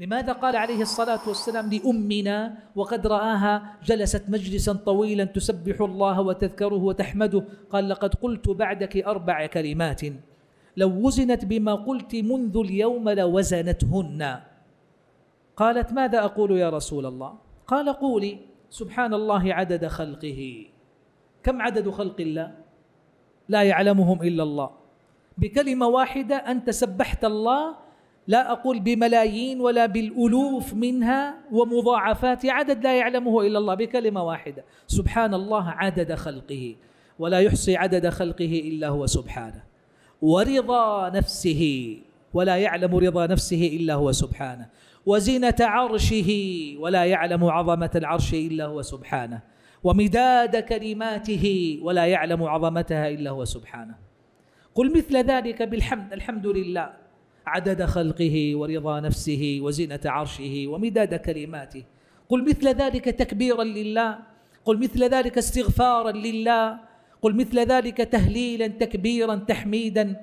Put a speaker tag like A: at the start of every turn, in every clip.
A: لماذا قال عليه الصلاة والسلام لأمنا وقد رآها جلست مجلسا طويلا تسبح الله وتذكره وتحمده قال لقد قلت بعدك أربع كلمات لو وزنت بما قلت منذ اليوم لوزنتهن قالت ماذا أقول يا رسول الله قال قولي سبحان الله عدد خلقه كم عدد خلق الله لا يعلمهم إلا الله بكلمة واحدة أنت سبحت الله لا أقول بملايين ولا بالألوف منها ومضاعفات عدد لا يعلمه إلا الله بكلمة واحدة سبحان الله عدد خلقه ولا يحصي عدد خلقه إلا هو سبحانه ورضا نفسه ولا يعلم رضا نفسه إلا هو سبحانه وزينة عرشه ولا يعلم عظمة العرش إلا هو سبحانه ومداد كلماته ولا يعلم عظمتها إلا هو سبحانه قل مثل ذلك بالحمد الحمد لله عدد خلقه ورضا نفسه وزنة عرشه ومداد كلماته قل مثل ذلك تكبيرا لله قل مثل ذلك استغفارا لله قل مثل ذلك تهليلا تكبيرا تحميدا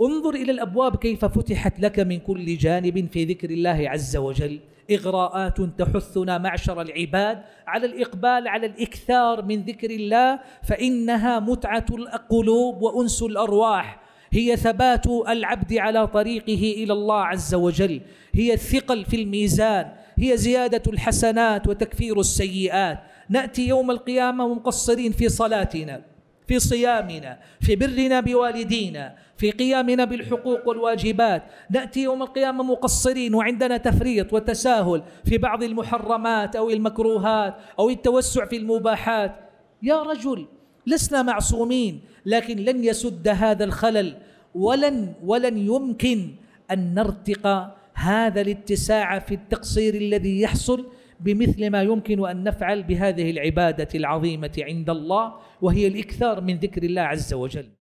A: انظر إلى الأبواب كيف فتحت لك من كل جانب في ذكر الله عز وجل إغراءات تحثنا معشر العباد على الإقبال على الإكثار من ذكر الله فإنها متعة القلوب وأنس الأرواح هي ثبات العبد على طريقه الى الله عز وجل هي الثقل في الميزان هي زياده الحسنات وتكفير السيئات ناتي يوم القيامه مقصرين في صلاتنا في صيامنا في برنا بوالدينا في قيامنا بالحقوق والواجبات ناتي يوم القيامه مقصرين وعندنا تفريط وتساهل في بعض المحرمات او المكروهات او التوسع في المباحات يا رجل لسنا معصومين لكن لن يسد هذا الخلل ولن ولن يمكن ان نرتقى هذا الاتساع في التقصير الذي يحصل بمثل ما يمكن ان نفعل بهذه العباده العظيمه عند الله وهي الاكثار من ذكر الله عز وجل